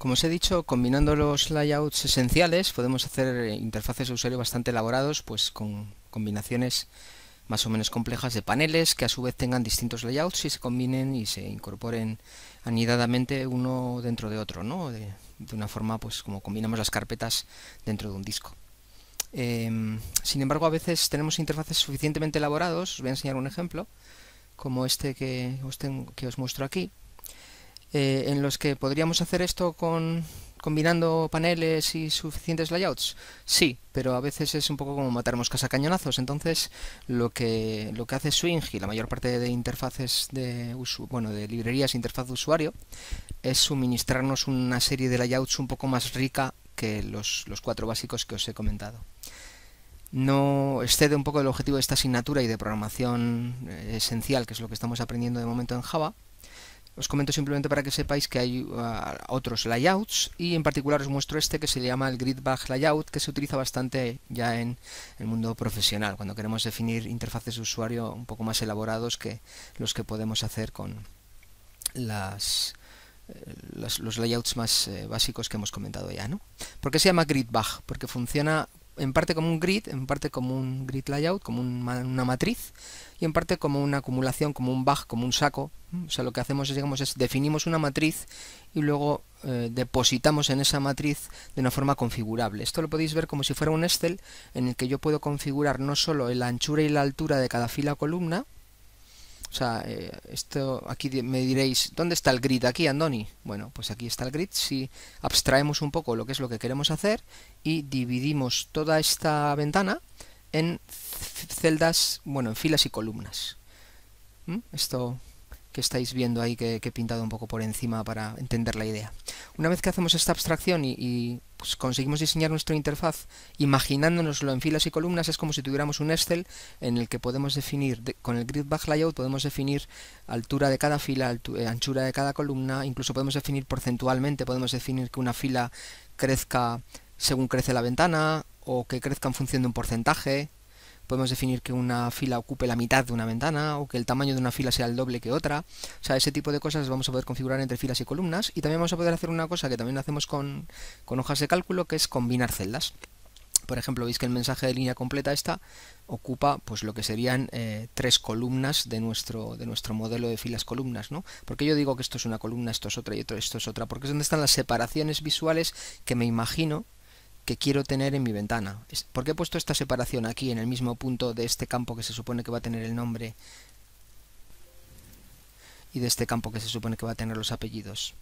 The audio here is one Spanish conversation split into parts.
Como os he dicho, combinando los layouts esenciales podemos hacer eh, interfaces de usuario bastante elaborados, pues con combinaciones más o menos complejas de paneles que a su vez tengan distintos layouts y se combinen y se incorporen anidadamente uno dentro de otro, de, una forma pues como combinamos las carpetas dentro de un disco. Em, sin embargo, a veces tenemos interfaces suficientemente elaborados, os voy a enseñar un ejemplo, como este que tengo, que os muestro aquí, eh, en los que podríamos hacer esto con combinando paneles y suficientes layouts? Sí, pero a veces es un poco como matarnos casa cañonazos. Entonces, lo que, lo que hace Swing y la mayor parte de interfaces de bueno, de librerías e interfaz de usuario es suministrarnos una serie de layouts un poco más rica que los, los cuatro básicos que os he comentado. No excede un poco el objetivo de esta asignatura y de programación eh, esencial, que es lo que estamos aprendiendo de momento en Java, os comento simplemente para que sepáis que hay uh, otros layouts y en particular os muestro este que se llama el Grid Layout que se utiliza bastante ya en el mundo profesional cuando queremos definir interfaces de usuario un poco más elaborados que los que podemos hacer con las, eh, los layouts más eh, básicos que hemos comentado ya. ¿no? ¿Por qué se llama Grid Porque funciona en parte como un grid, en parte como un grid layout, como una matriz, y en parte como una acumulación, como un bag, como un saco. Mm, o sea, lo que hacemos es, digamos, definimos una matriz y luego eh, depositamos en esa matriz de una forma configurable. Esto lo podéis ver como si fuera un Excel en el que yo puedo configurar no solo la anchura y la altura de cada fila o columna, o sea, eh, esto aquí me diréis, ¿dónde está el grid aquí, Andoni? Bueno, pues aquí está el grid. Si abstraemos un poco lo que es lo que queremos hacer y dividimos toda esta ventana en celdas, bueno, en filas y columnas. ¿Mm? Esto que estáis viendo ahí que, he pintado un poco por encima para entender la idea. Una vez que hacemos esta abstracción y pues, conseguimos diseñar nuestra interfaz imaginándonoslo en filas y columnas, es como si tuviéramos un Excel en el que podemos definir, con el grid back layout podemos definir altura de cada fila, eh, anchura de cada columna, incluso podemos definir porcentualmente, podemos definir que una fila crezca según crece la ventana o que crezca en función de un porcentaje, podemos definir que una fila ocupe la mitad de una ventana o que el tamaño de una fila sea el doble que otra. O sea, ese tipo de cosas vamos a poder configurar entre filas y columnas y también vamos a poder hacer una cosa que también hacemos con, hojas de cálculo que es combinar celdas por ejemplo, veis que el mensaje de línea completa esta ocupa pues lo que serían eh, tres columnas de nuestro, de nuestro modelo de filas columnas, ¿no? Porque yo digo que esto es una columna, esto es otra y esto es otra, porque es donde están las separaciones visuales que me imagino que quiero tener en mi ventana. ¿Por qué he puesto esta separación aquí en el mismo punto de este campo que se supone que va a tener el nombre y de este campo que se supone que va a tener los apellidos?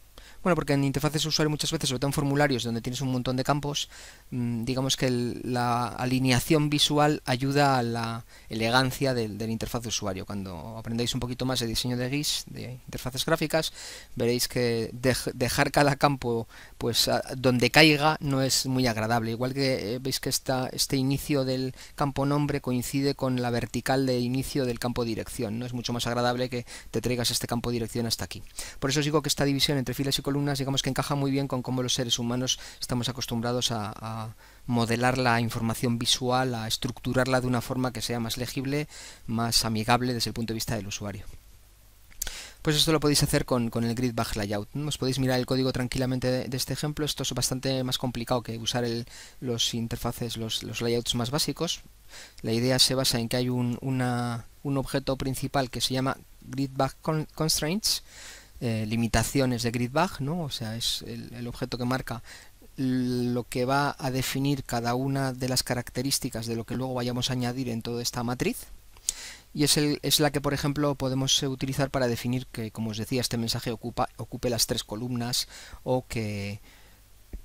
Bueno, porque en interfaces de usuario muchas veces, sobre todo en formularios donde tienes un montón de campos, mm, digamos que la alineación visual ayuda a la elegancia del interfaz de usuario. Cuando aprendáis un poquito más de diseño de GIS, de interfaces gráficas, veréis que dejar cada campo pues donde caiga no es muy agradable. Igual que eh, veis que esta, este inicio del campo nombre coincide con la vertical de inicio del campo dirección. No es mucho más agradable que te traigas este campo dirección hasta aquí. Por eso os digo que esta división entre y columnas, digamos que encaja muy bien con cómo los seres humanos estamos acostumbrados a, modelar la información visual, a estructurarla de una forma que sea más legible, más amigable desde el punto de vista del usuario. Pues esto lo podéis hacer con, el grid layout. Os podéis mirar el código tranquilamente de, este ejemplo. Esto es bastante más complicado que usar los interfaces, los, layouts más básicos. La idea se basa en que hay un, objeto principal que se llama grid constraints eh, limitaciones de gridbag, ¿no? o sea, es el, objeto que marca lo que va a definir cada una de las características de lo que luego vayamos a añadir en toda esta matriz y es, es, la que por ejemplo podemos eh, utilizar para definir que como os decía este mensaje ocupa, ocupe las tres columnas o que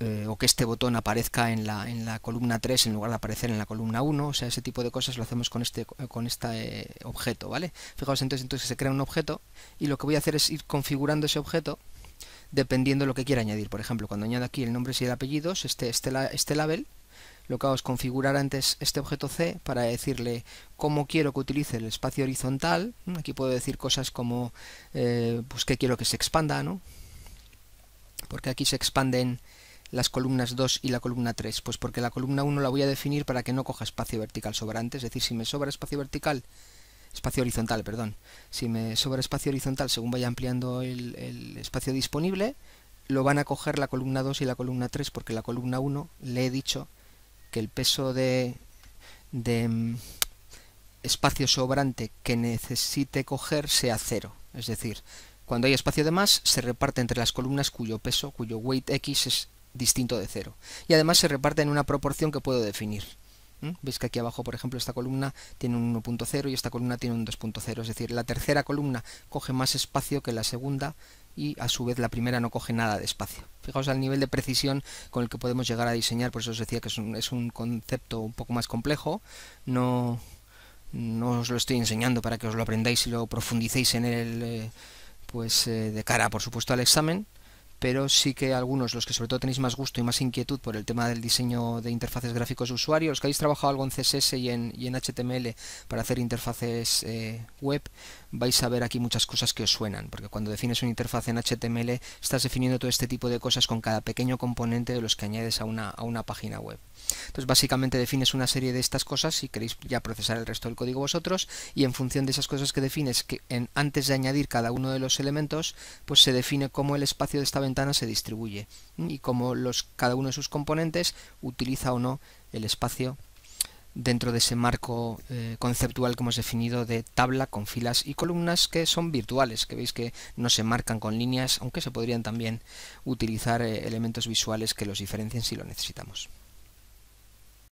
eh, o que este botón aparezca en la, en la columna 3 en lugar de aparecer en la columna 1, o sea, ese tipo de cosas lo hacemos con este, con este eh, objeto, ¿vale? Fijaos entonces, entonces se crea un objeto y lo que voy a hacer es ir configurando ese objeto dependiendo de lo que quiera añadir. Por ejemplo, cuando añado aquí el nombre y el apellido, este, este, este label, lo que hago es configurar antes este objeto C para decirle cómo quiero que utilice el espacio horizontal. Mm, aquí puedo decir cosas como eh, pues que quiero que se expanda, ¿no? Porque aquí se expanden las columnas 2 y la columna 3? Pues porque la columna 1 la voy a definir para que no coja espacio vertical sobrante, es decir, si me sobra espacio vertical, espacio horizontal, perdón, si me sobra espacio horizontal según vaya ampliando el, espacio disponible, lo van a coger la columna 2 y la columna 3 porque la columna 1 le he dicho que el peso de, de mm, espacio sobrante que necesite coger sea cero. Es decir, cuando hay espacio de más se reparte entre las columnas cuyo peso, cuyo weight x es distinto de cero. Y además se reparte en una proporción que puedo definir. Veis que aquí abajo, por ejemplo, esta columna tiene un 1.0 y esta columna tiene un 2.0. Es decir, la tercera columna coge más espacio que la segunda y a su vez la primera no coge nada de espacio. Fijaos al nivel de precisión con el que podemos llegar a diseñar, por eso os decía que es un, concepto un poco más complejo. No, no os lo estoy enseñando para que os lo aprendáis y lo profundicéis en él eh, pues eh, de cara, por supuesto, al examen pero sí que algunos, los que sobre todo tenéis más gusto y más inquietud por el tema del diseño de interfaces gráficos de usuario, los que habéis trabajado algo en CSS y en, HTML para hacer interfaces eh, web, vais a ver aquí muchas cosas que os suenan, porque cuando defines una interfaz en HTML estás definiendo todo este tipo de cosas con cada pequeño componente de los que añades a una, página web. Entonces básicamente defines una serie de estas cosas si queréis ya procesar el resto del código vosotros y en función de esas cosas que defines que en, antes de añadir cada uno de los elementos pues se define cómo el espacio de esta ventana se distribuye y como los, cada uno de sus componentes utiliza o no el espacio dentro de ese marco eh, conceptual que hemos definido de tabla con filas y columnas que son virtuales, que veis que no se marcan con líneas, aunque se podrían también utilizar eh, elementos visuales que los diferencien si lo necesitamos.